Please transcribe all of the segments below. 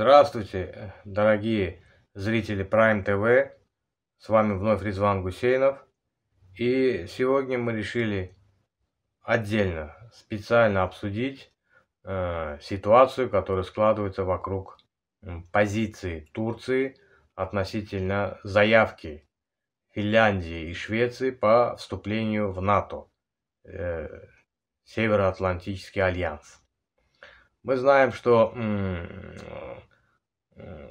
Здравствуйте, дорогие зрители Prime TV. С вами вновь Резван Гусейнов. И сегодня мы решили отдельно, специально обсудить э, ситуацию, которая складывается вокруг позиции Турции относительно заявки Финляндии и Швеции по вступлению в НАТО, э, Североатлантический альянс. Мы знаем, что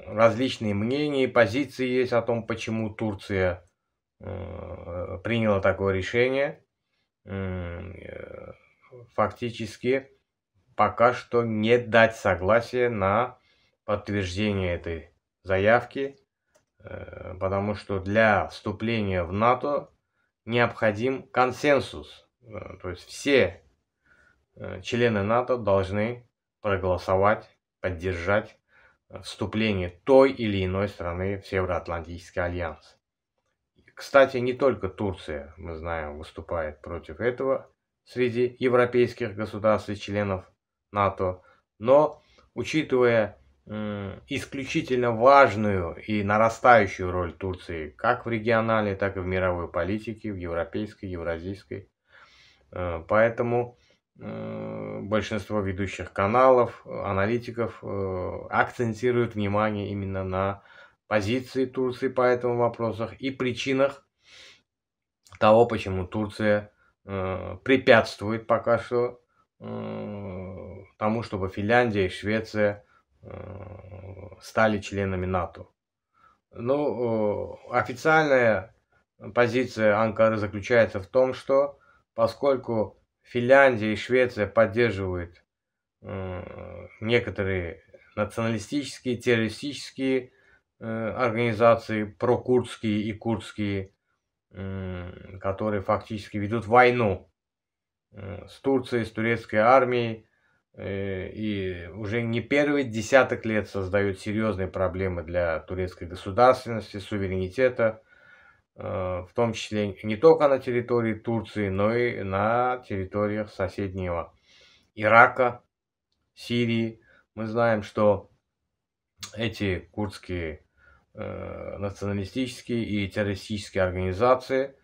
различные мнения и позиции есть о том, почему Турция э, приняла такое решение. Э, фактически пока что не дать согласие на подтверждение этой заявки, э, потому что для вступления в НАТО необходим консенсус. То есть все члены НАТО должны проголосовать, поддержать э, вступление той или иной страны в Североатлантический альянс. Кстати, не только Турция, мы знаем, выступает против этого среди европейских государств и членов НАТО, но учитывая исключительно важную и нарастающую роль Турции как в региональной, так и в мировой политике, в европейской, евразийской. Э, поэтому Э, большинство ведущих каналов, э, аналитиков э, акцентируют внимание именно на позиции Турции по этому вопросу и причинах того, почему Турция препятствует пока что тому, чтобы Финляндия и Швеция стали членами НАТО. Ну, официальная позиция Анкары заключается в том, что поскольку Финляндия и Швеция поддерживают э, некоторые националистические, террористические э, организации, прокурдские и курдские, которые фактически ведут войну э, с Турцией, с турецкой армией, и уже не первый десяток лет создают серьезные проблемы для турецкой государственности, суверенитета, Э, в том числе не только на территории Турции, но и на территориях соседнего Ирака, Сирии. Мы знаем, что эти курдские э, националистические и террористические организации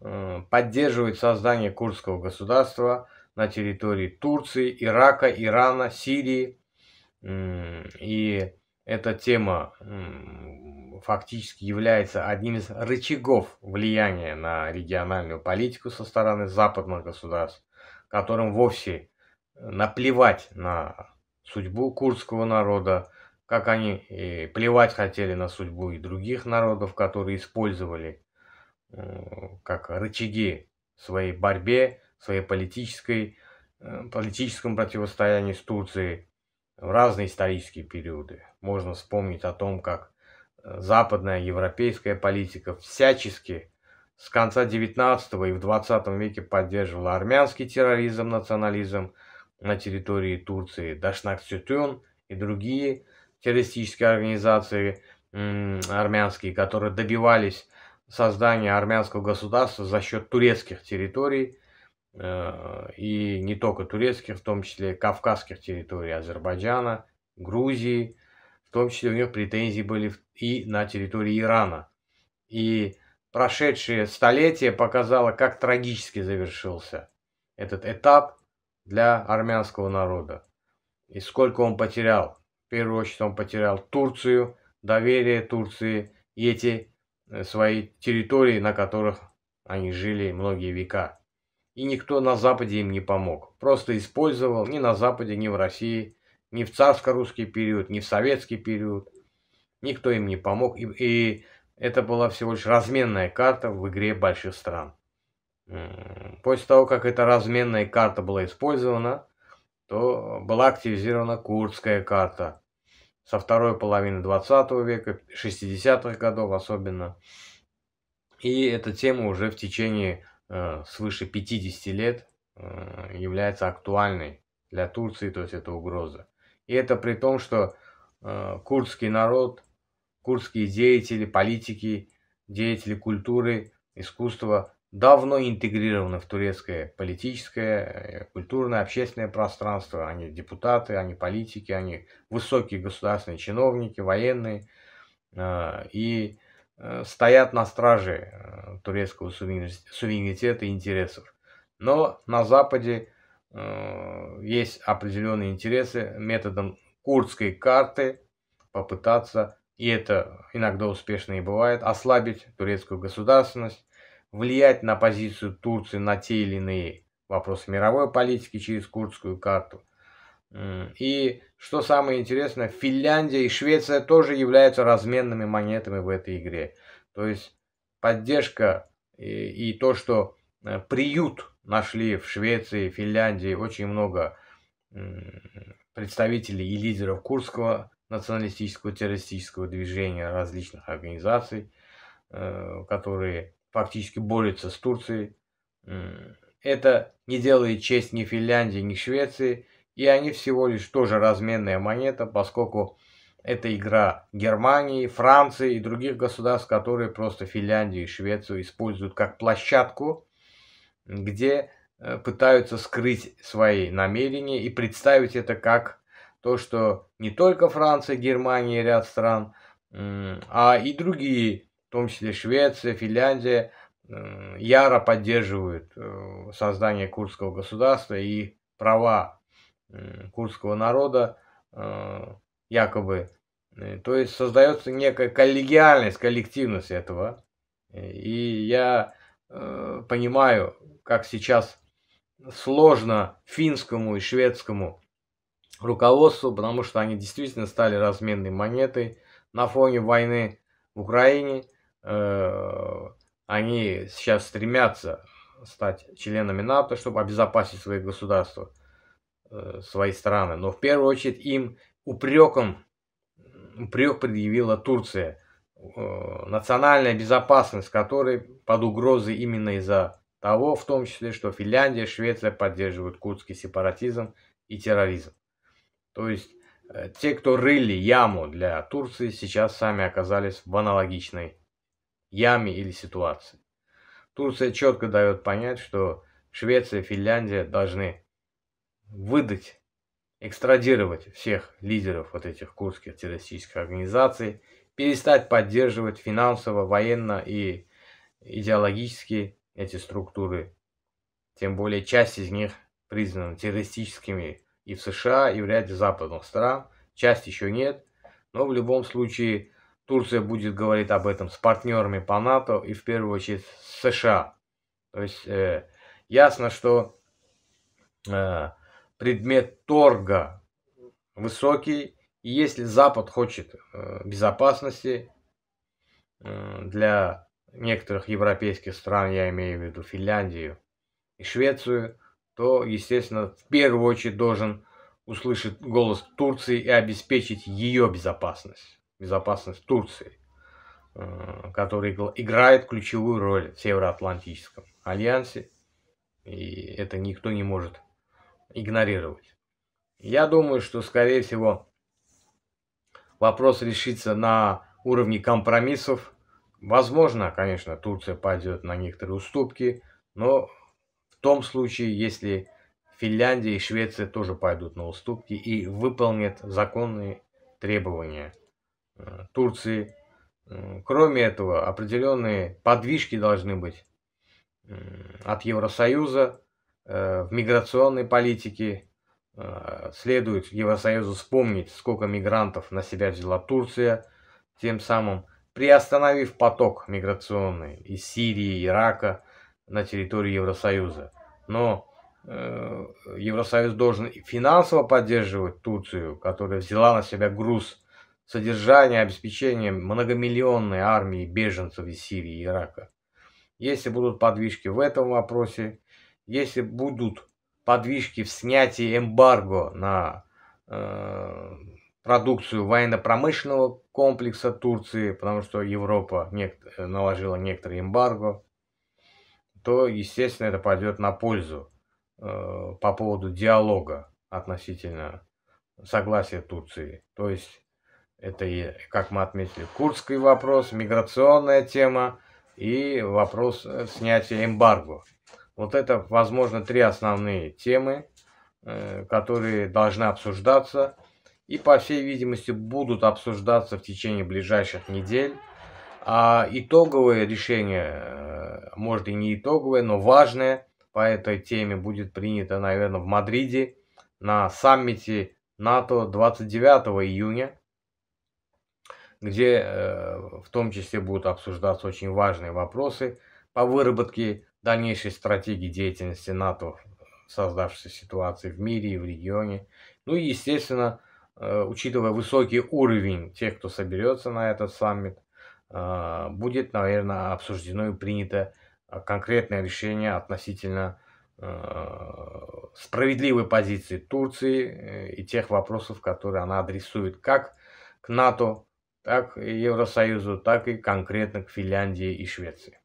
э, поддерживают создание курдского государства на территории Турции, Ирака, Ирана, Сирии и эта тема фактически является одним из рычагов влияния на региональную политику со стороны западных государств, которым вовсе наплевать на судьбу курдского народа, как они плевать хотели на судьбу и других народов, которые использовали как рычаги своей борьбе, своей политической, э, политическом противостоянии с Турцией в разные исторические периоды. Можно вспомнить о том, как э, западная европейская политика всячески с конца 19 и в 20 веке поддерживала армянский терроризм, национализм на территории Турции, Дашнак Сютюн и другие террористические организации армянские, которые добивались создания армянского государства за счет турецких территорий, э, и не только турецких, в том числе кавказских территорий Азербайджана, Грузии, в том числе у них претензии были и на территории Ирана. И прошедшее столетие показало, как трагически завершился этот этап для армянского народа. И сколько он потерял. В первую очередь он потерял Турцию, доверие Турции и эти э, свои территории, на которых они жили многие века. И никто на Западе им не помог. Просто использовал ни на Западе, ни в России ни в царско-русский период, ни в советский период. Никто им не помог. И, и это была всего лишь разменная карта в игре больших стран. После того, как эта разменная карта была использована, то была активизирована курдская карта со второй половины 20 века, 60-х годов особенно. И эта тема уже в течение э, свыше 50 лет э, является актуальной для Турции, то есть это угроза. И это при том, что э, курдский народ, курдские деятели, политики, деятели культуры, искусства давно интегрированы в турецкое политическое, э, культурное, общественное пространство. Они депутаты, они политики, они высокие государственные чиновники, военные. Э, и э, стоят на страже турецкого суверенитета и интересов. Но на Западе Э, есть определенные интересы методом курдской карты попытаться, и это иногда успешно и бывает, ослабить турецкую государственность, влиять на позицию Турции на те или иные вопросы мировой политики через курдскую карту. И что самое интересное, Финляндия и Швеция тоже являются разменными монетами в этой игре. То есть поддержка и, э, и то, что Э, приют нашли в Швеции, Финляндии очень много представителей и лидеров курского националистического террористического движения различных организаций, э, которые фактически борются с Турцией. Это не делает честь ни Финляндии, ни Швеции, и они всего лишь тоже разменная монета, поскольку это игра Германии, Франции и других государств, которые просто Финляндию и Швецию используют как площадку где э, пытаются скрыть свои намерения и представить это как то, что не только Франция, Германия и ряд стран, а и другие, в том числе Швеция, Финляндия, яро поддерживают э, создание курдского государства и права курдского народа э, якобы. То есть создается некая коллегиальность, коллективность этого. И я понимаю как сейчас сложно финскому и шведскому руководству, потому что они действительно стали разменной монетой на фоне войны в Украине. Э, они сейчас стремятся стать членами НАТО, чтобы обезопасить свои государства, э, свои страны. Но в первую очередь им упреком, упрек предъявила Турция. Э, национальная безопасность, которой под угрозой именно из-за того, в том числе, что Финляндия, Швеция поддерживают курдский сепаратизм и терроризм. То есть э, те, кто рыли яму для Турции, сейчас сами оказались в аналогичной яме или ситуации. Турция четко дает понять, что Швеция и Финляндия должны выдать, экстрадировать всех лидеров вот этих курдских террористических организаций, перестать поддерживать финансово, военно и идеологически эти структуры. Тем более часть из них признана террористическими и в США, и в ряде западных стран. Часть еще нет, но в любом случае Турция будет говорить об этом с партнерами по НАТО и в первую очередь с США. То есть э, ясно, что э, предмет торга высокий, и если Запад хочет э, безопасности э, для некоторых европейских стран, я имею в виду Финляндию и Швецию, то, естественно, в первую очередь должен услышать голос Турции и обеспечить ее безопасность, безопасность Турции, э, которая играет ключевую роль в Североатлантическом альянсе, и это никто не может игнорировать. Я думаю, что, скорее всего, вопрос решится на уровне компромиссов Возможно, конечно, Турция пойдет на некоторые уступки, но в том случае, если Финляндия и Швеция тоже пойдут на уступки и выполнят законные требования э, Турции. Кроме этого, определенные подвижки должны быть от Евросоюза э, в миграционной политике. Э, следует Евросоюзу вспомнить, сколько мигрантов на себя взяла Турция, тем самым приостановив поток миграционный из Сирии, Ирака на территорию Евросоюза. Но э, Евросоюз должен финансово поддерживать Турцию, которая взяла на себя груз содержания, обеспечения многомиллионной армии беженцев из Сирии и Ирака. Если будут подвижки в этом вопросе, если будут подвижки в снятии эмбарго на э, продукцию военно-промышленного комплекса Турции, потому что Европа нек наложила некоторые эмбарго, то, естественно, это пойдет на пользу э, по поводу диалога относительно согласия Турции. То есть это, как мы отметили, курдский вопрос, миграционная тема и вопрос э, снятия эмбарго. Вот это, возможно, три основные темы, э, которые должны обсуждаться – и, по всей видимости, будут обсуждаться в течение ближайших недель. А итоговое решение, э, может и не итоговое, но важное по этой теме будет принято, наверное, в Мадриде на саммите НАТО 29 июня, где э, в том числе будут обсуждаться очень важные вопросы по выработке дальнейшей стратегии деятельности НАТО в создавшейся ситуации в мире и в регионе. Ну и, естественно, Э, учитывая высокий уровень тех, кто соберется на этот саммит, э, будет, наверное, обсуждено и принято э, конкретное решение относительно справедливой позиции Турции и тех вопросов, которые она адресует как к НАТО, так и Евросоюзу, так и конкретно к Финляндии и Швеции.